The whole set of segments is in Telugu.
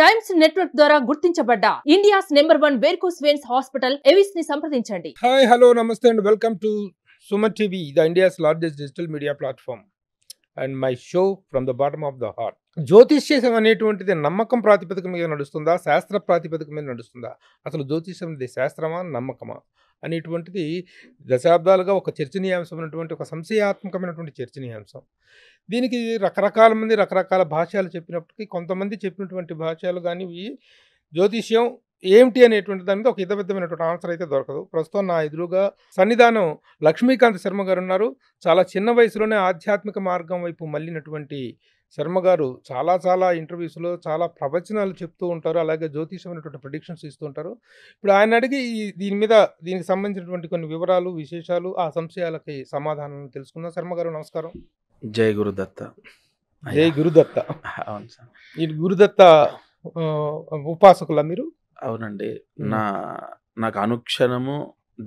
టైమ్స్ నెట్వర్క్ ద్వారా గుర్తించబడ్డ India's number one varicose veins hospital Avis ని సంప్రదించండి హాయ్ హలో నమస్తే and welcome to Suma TV the India's largest digital media platform and my show from the bottom of the heart జ్యోతిష్యం అనేటువంటిది నమ్మకం ప్రాతిపదిక మీద నడుస్తుందా శాస్త్ర ప్రాతిపదిక మీద నడుస్తుందా అసలు జ్యోతిష్యం శాస్త్రమా నమ్మకమా అనేటువంటిది దశాబ్దాలుగా ఒక చర్చనీయాంశం ఉన్నటువంటి ఒక సంశయాత్మకమైనటువంటి చర్చనీయాంశం దీనికి రకరకాల మంది రకరకాల భాషలు చెప్పినప్పటికీ కొంతమంది చెప్పినటువంటి భాషలు కానీ జ్యోతిష్యం ఏమిటి అనేటువంటి దాని మీద ఒక ఇతబద్ధమైనటువంటి ఆన్సర్ అయితే దొరకదు ప్రస్తుతం నా ఎదురుగా సన్నిధానం లక్ష్మీకాంత్ శర్మ గారు ఉన్నారు చాలా చిన్న వయసులోనే ఆధ్యాత్మిక మార్గం వైపు మళ్ళినటువంటి శర్మ గారు చాలా చాలా ఇంటర్వ్యూస్లో చాలా ప్రవచనాలు చెప్తూ ఉంటారు అలాగే జ్యోతిషమైనటువంటి ప్రొడిక్షన్స్ ఇస్తూ ఉంటారు ఇప్పుడు ఆయన అడిగి ఈ దీని మీద దీనికి సంబంధించినటువంటి కొన్ని వివరాలు విశేషాలు ఆ సంశయాలకి సమాధానం తెలుసుకుందాం శర్మ గారు నమస్కారం జై గురుదత్త జై గురుదత్త అవును సార్ ఈ గురుదత్త ఉపాసకుల మీరు అవునండి నా నాకు అనుక్షణము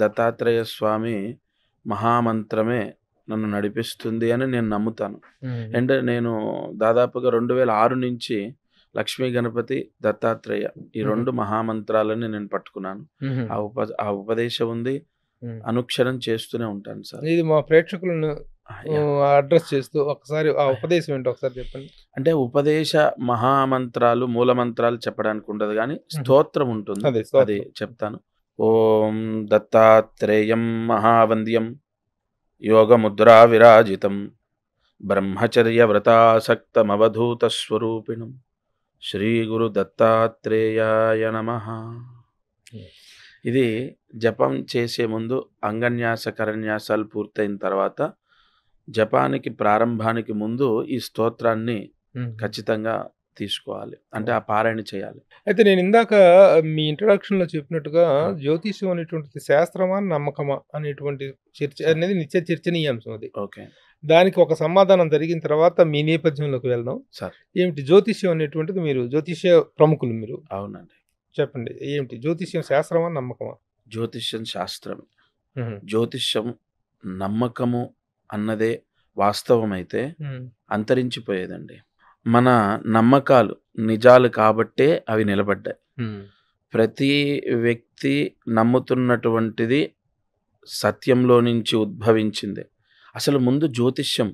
దత్తాత్రేయ స్వామి మహామంత్రమే నన్ను నడిపిస్తుంది అని నేను నమ్ముతాను అండ్ నేను దాదాపుగా రెండు వేల ఆరు నుంచి లక్ష్మీ గణపతి దత్తాత్రేయ ఈ రెండు మహామంత్రాలని నేను పట్టుకున్నాను ఆ ఉప ఆ ఉపదేశం ఉంది అనుక్షరం చేస్తూనే ఉంటాను సార్ ఇది మా ప్రేక్షకులను అడ్రస్ చేస్తూ ఒకసారి ఆ ఉపదేశం ఏంటి ఒకసారి చెప్పండి అంటే ఉపదేశ మహామంత్రాలు మూల మంత్రాలు చెప్పడానికి ఉండదు కానీ స్తోత్రం ఉంటుంది అది చెప్తాను ఓం దత్తాత్రేయం మహావంద్యం విరాజితం బ్రహ్మచర్య శ్రీ బ్రహ్మచర్యవ్రతాసక్తమవధూతస్వరూపిణం దత్తాత్రేయాయ నమ ఇది జపం చేసే ముందు అంగన్యాస కరన్యాసాలు పూర్తయిన తర్వాత జపానికి ప్రారంభానికి ముందు ఈ స్తోత్రాన్ని ఖచ్చితంగా తీసుకోవాలి అంటే ఆ పారాయణ చేయాలి అయితే నేను ఇందాక మీ ఇంట్రడక్షన్లో చెప్పినట్టుగా జ్యోతిష్యం అనేటువంటిది శాస్త్రమా నమ్మకమా అనేటువంటి చర్చ అనేది నిత్య చర్చనీయాంశం అది ఓకే దానికి ఒక సమాధానం జరిగిన తర్వాత మీ నేపథ్యంలోకి వెళ్దాం సార్ ఏమిటి జ్యోతిష్యం అనేటువంటిది మీరు జ్యోతిష్య ప్రముఖులు మీరు అవునండి చెప్పండి ఏమిటి జ్యోతిష్యం శాస్త్రమా నమ్మకమా జ్యోతిష్యం శాస్త్రం జ్యోతిష్యం నమ్మకము అన్నదే వాస్తవమైతే అంతరించిపోయేదండి మన నమ్మకాలు నిజాలు కాబట్టే అవి నిలబడ్డాయి ప్రతి వ్యక్తి నమ్ముతున్నటువంటిది సత్యంలో నుంచి ఉద్భవించింది అసలు ముందు జ్యోతిష్యం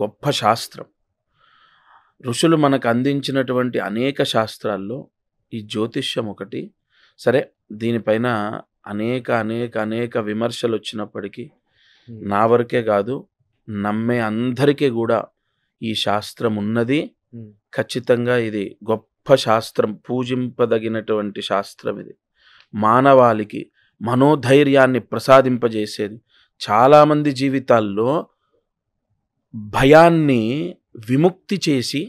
గొప్ప శాస్త్రం ఋషులు మనకు అందించినటువంటి అనేక శాస్త్రాల్లో ఈ జ్యోతిష్యం ఒకటి సరే దీనిపైన అనేక అనేక అనేక విమర్శలు వచ్చినప్పటికీ నా వరకే కాదు నమ్మే అందరికీ కూడా ఈ శాస్త్రం ఉన్నది ఖచ్చితంగా ఇది గొప్ప శాస్త్రం పూజింపదగినటువంటి శాస్త్రం ఇది మానవాళికి మనోధైర్యాన్ని ప్రసాదింపజేసేది చాలామంది జీవితాల్లో భయాన్ని విముక్తి చేసి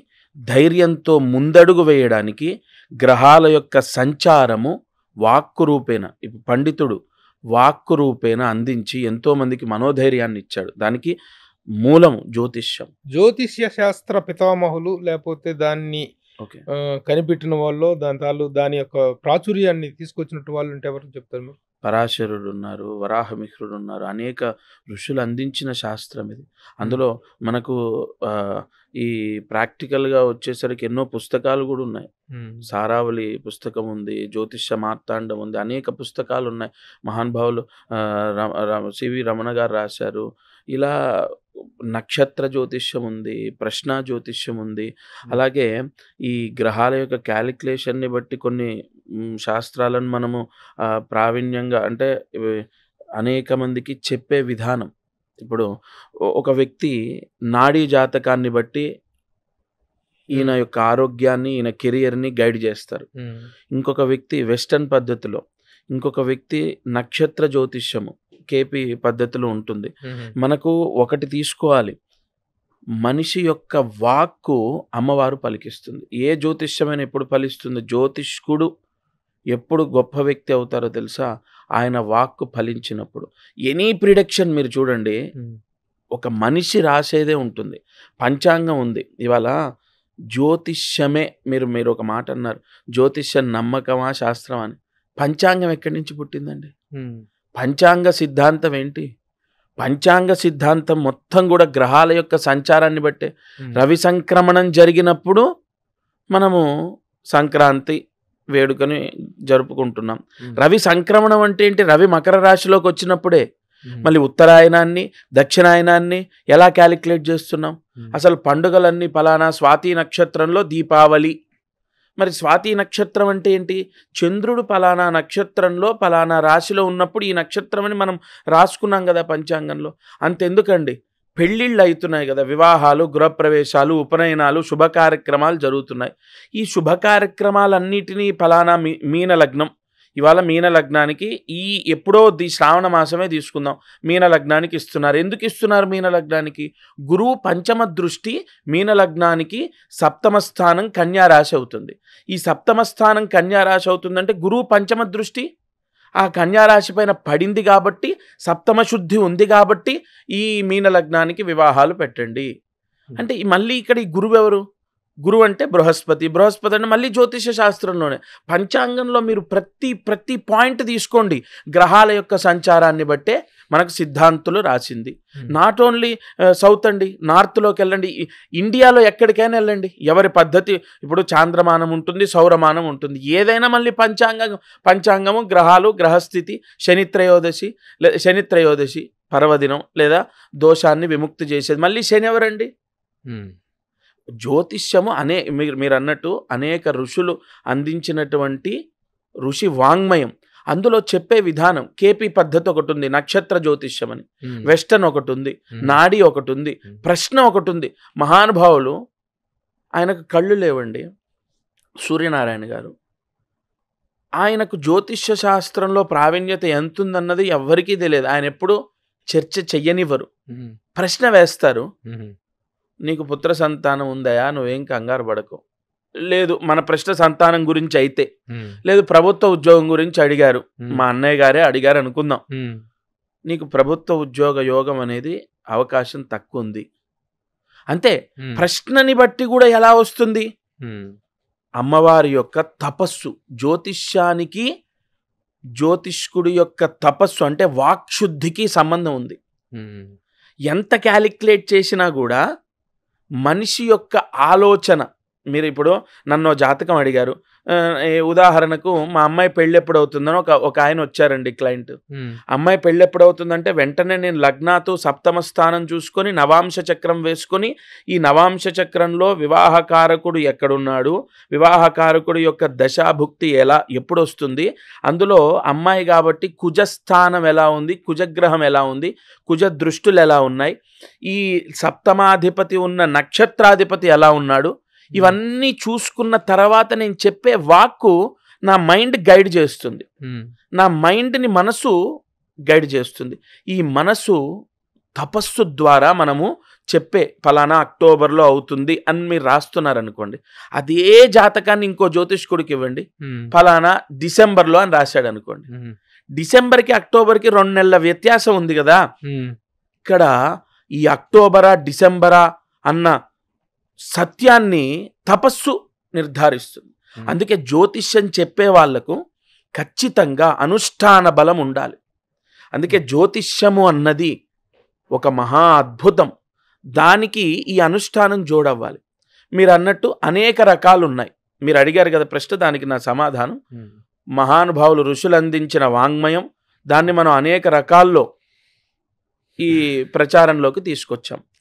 ధైర్యంతో ముందడుగు వేయడానికి గ్రహాల యొక్క సంచారము వాక్కు రూపేణ పండితుడు వాక్కు రూపేణ అందించి ఎంతోమందికి మనోధైర్యాన్ని ఇచ్చాడు దానికి మూలం జ్యోతిష్యం జ్యోతిష్య శాస్త్ర పితామహులు లేకపోతే దాన్ని కనిపెట్టిన వాళ్ళు దాని తాలు దాని యొక్క ప్రాచుర్యాన్ని తీసుకొచ్చినట్టు వాళ్ళు ఉంటే ఎవరు చెప్తారు మీరు పరాశరుడు ఉన్నారు వరాహమిహ్రుడు ఉన్నారు అనేక ఋషులు అందించిన శాస్త్రం ఇది అందులో మనకు ఈ ప్రాక్టికల్గా వచ్చేసరికి ఎన్నో పుస్తకాలు కూడా ఉన్నాయి సారావళి పుస్తకం ఉంది జ్యోతిష మార్తాండం ఉంది అనేక పుస్తకాలు ఉన్నాయి మహానుభావులు సివి రమణ గారు రాశారు ఇలా నక్షత్ర జ్యోతిష్యం ఉంది ప్రశ్న జ్యోతిష్యం ఉంది అలాగే ఈ గ్రహాల యొక్క క్యాలిక్యులేషన్ని బట్టి కొన్ని శాస్త్రాలను మనము ప్రావీణ్యంగా అంటే అనేక మందికి చెప్పే విధానం ఇప్పుడు ఒక వ్యక్తి నాడీ జాతకాన్ని బట్టి ఈయన యొక్క ఆరోగ్యాన్ని ఈయన కెరియర్ని గైడ్ చేస్తారు ఇంకొక వ్యక్తి వెస్టర్న్ పద్ధతిలో ఇంకొక వ్యక్తి నక్షత్ర జ్యోతిష్యము కేపీ పద్ధతిలో ఉంటుంది మనకు ఒకటి తీసుకోవాలి మనిషి యొక్క వాక్కు అమ్మవారు పలికిస్తుంది ఏ జ్యోతిష్యమైన ఎప్పుడు ఫలిస్తుంది జ్యోతిష్కుడు ఎప్పుడు గొప్ప వ్యక్తి అవుతారో తెలుసా ఆయన వాక్కు ఫలించినప్పుడు ఎనీ ప్రిడక్షన్ మీరు చూడండి ఒక మనిషి రాసేదే ఉంటుంది పంచాంగం ఉంది ఇవాళ జ్యోతిష్యమే మీరు మీరు ఒక మాట అన్నారు జ్యోతిష్యం నమ్మకమా శాస్త్రం అని పంచాంగం ఎక్కడి నుంచి పుట్టిందండి పంచాంగ సిద్ధాంతం ఏంటి పంచాంగ సిద్ధాంతం మొత్తం కూడా గ్రహాల యొక్క సంచారాన్ని బట్టే రవి సంక్రమణం జరిగినప్పుడు మనము సంక్రాంతి వేడుకని జరుపుకుంటున్నాం రవి సంక్రమణం అంటే ఏంటి రవి మకర రాశిలోకి వచ్చినప్పుడే మళ్ళీ ఉత్తరాయణాన్ని దక్షిణాయనాన్ని ఎలా క్యాలిక్యులేట్ చేస్తున్నాం అసలు పండుగలన్నీ ఫలానా స్వాతి నక్షత్రంలో దీపావళి మరి స్వాతి నక్షత్రం అంటే ఏంటి చంద్రుడు పలానా నక్షత్రంలో పలానా రాశిలో ఉన్నప్పుడు ఈ నక్షత్రం అని మనం రాసుకున్నాం కదా పంచాంగంలో అంతెందుకండి పెళ్ళిళ్ళు అవుతున్నాయి కదా వివాహాలు గృహప్రవేశాలు ఉపనయనాలు శుభ కార్యక్రమాలు జరుగుతున్నాయి ఈ శుభ కార్యక్రమాలన్నిటినీ ఫలానా మీ మీన లగ్నం ఇవాళ మీన లగ్నానికి ఈ ఎప్పుడో ది శ్రావణ మాసమే తీసుకుందాం మీన లగ్నానికి ఇస్తున్నారు ఎందుకు ఇస్తున్నారు మీన లగ్నానికి గురువు పంచమ దృష్టి మీన లగ్నానికి సప్తమ స్థానం కన్యారాశి అవుతుంది ఈ సప్తమ స్థానం కన్యారాశి అవుతుందంటే గురువు పంచమ దృష్టి ఆ కన్యారాశి పైన పడింది కాబట్టి సప్తమ శుద్ధి ఉంది కాబట్టి ఈ మీన లగ్నానికి వివాహాలు పెట్టండి అంటే మళ్ళీ ఇక్కడ ఈ గురువు ఎవరు గురువు అంటే బృహస్పతి బృహస్పతి అంటే మళ్ళీ జ్యోతిష శాస్త్రంలోనే పంచాంగంలో మీరు ప్రతి ప్రతి పాయింట్ తీసుకోండి గ్రహాల యొక్క సంచారాన్ని బట్టే మనకు సిద్ధాంతులు రాసింది నాట్ ఓన్లీ సౌత్ అండి నార్త్లోకి వెళ్ళండి ఇండియాలో ఎక్కడికైనా వెళ్ళండి ఎవరి పద్ధతి ఇప్పుడు చాంద్రమానం ఉంటుంది సౌరమానం ఉంటుంది ఏదైనా మళ్ళీ పంచాంగం పంచాంగము గ్రహాలు గ్రహస్థితి శనిత్రయోదశి శనిత్రయోదశి పర్వదినం లేదా దోషాన్ని విముక్తి చేసేది మళ్ళీ శని ఎవరండి జ్యోతిష్యము అనే మీరు అన్నట్టు అనేక ఋషులు అందించినటువంటి ఋషి వాంగ్మయం అందులో చెప్పే విధానం కేపీ పద్ధతి ఒకటి ఉంది నక్షత్ర జ్యోతిష్యం అని వెస్టర్న్ ఒకటి ఉంది నాడి ఒకటి ఉంది ప్రశ్న ఒకటి ఉంది మహానుభావులు ఆయనకు కళ్ళు లేవండి సూర్యనారాయణ గారు ఆయనకు జ్యోతిష్య శాస్త్రంలో ప్రావీణ్యత ఎంత ఉందన్నది ఎవ్వరికీ తెలియదు ఆయన ఎప్పుడు చర్చ చెయ్యనివ్వరు ప్రశ్న వేస్తారు నీకు పుత్ర సంతానం ఉందయా నువ్వేం కంగారు పడకు లేదు మన ప్రశ్న సంతానం గురించి అయితే లేదు ప్రభుత్వ ఉద్యోగం గురించి అడిగారు మా అన్నయ్య గారే అడిగారు అనుకుందాం నీకు ప్రభుత్వ ఉద్యోగ యోగం అనేది అవకాశం తక్కువ ఉంది అంతే ప్రశ్నని బట్టి కూడా ఎలా వస్తుంది అమ్మవారి యొక్క తపస్సు జ్యోతిష్యానికి జ్యోతిష్కుడి యొక్క తపస్సు అంటే వాక్శుద్ధికి సంబంధం ఉంది ఎంత క్యాలిక్యులేట్ చేసినా కూడా మనిషి యొక్క ఆలోచన మీరు ఇప్పుడు నన్ను జాతకం అడిగారు ఉదాహరణకు మా అమ్మాయి పెళ్ళి ఎప్పుడు అవుతుందని ఒక ఒక ఆయన వచ్చారండి క్లయింట్ అమ్మాయి పెళ్ళి ఎప్పుడు అవుతుందంటే వెంటనే నేను లగ్నాతో సప్తమ స్థానం చూసుకొని నవాంశ చక్రం వేసుకొని ఈ నవాంశ చక్రంలో వివాహకారకుడు ఎక్కడున్నాడు వివాహకారకుడు యొక్క దశాభుక్తి ఎలా ఎప్పుడు వస్తుంది అందులో అమ్మాయి కాబట్టి కుజస్థానం ఎలా ఉంది కుజగ్రహం ఎలా ఉంది కుజ దృష్టులు ఎలా ఉన్నాయి ఈ సప్తమాధిపతి ఉన్న నక్షత్రాధిపతి ఎలా ఉన్నాడు Hmm. ఇవన్నీ చూసుకున్న తర్వాత నేను చెప్పే వాక్కు నా మైండ్ గైడ్ చేస్తుంది hmm. నా మైండ్ని మనసు గైడ్ చేస్తుంది ఈ మనసు తపస్సు ద్వారా మనము చెప్పే ఫలానా అక్టోబర్లో అవుతుంది అని మీరు రాస్తున్నారనుకోండి అదే జాతకాన్ని ఇంకో జ్యోతిష్కుడికి ఇవ్వండి hmm. ఫలానా డిసెంబర్లో అని రాశాడు అనుకోండి డిసెంబర్కి అక్టోబర్కి రెండు నెలల వ్యత్యాసం ఉంది కదా ఇక్కడ ఈ అక్టోబరా డిసెంబరా అన్న సత్యాన్ని తపస్సు నిర్ధారిస్తుంది అందుకే జ్యోతిష్యం చెప్పే వాళ్లకు ఖచ్చితంగా అనుష్ఠాన బలం ఉండాలి అందుకే జ్యోతిష్యము అన్నది ఒక మహా అద్భుతం దానికి ఈ అనుష్ఠానం జోడవ్వాలి మీరు అన్నట్టు అనేక రకాలు ఉన్నాయి మీరు అడిగారు కదా ప్రశ్న దానికి నా సమాధానం మహానుభావులు ఋషులు అందించిన వాంగ్మయం దాన్ని మనం అనేక రకాల్లో ఈ ప్రచారంలోకి తీసుకొచ్చాం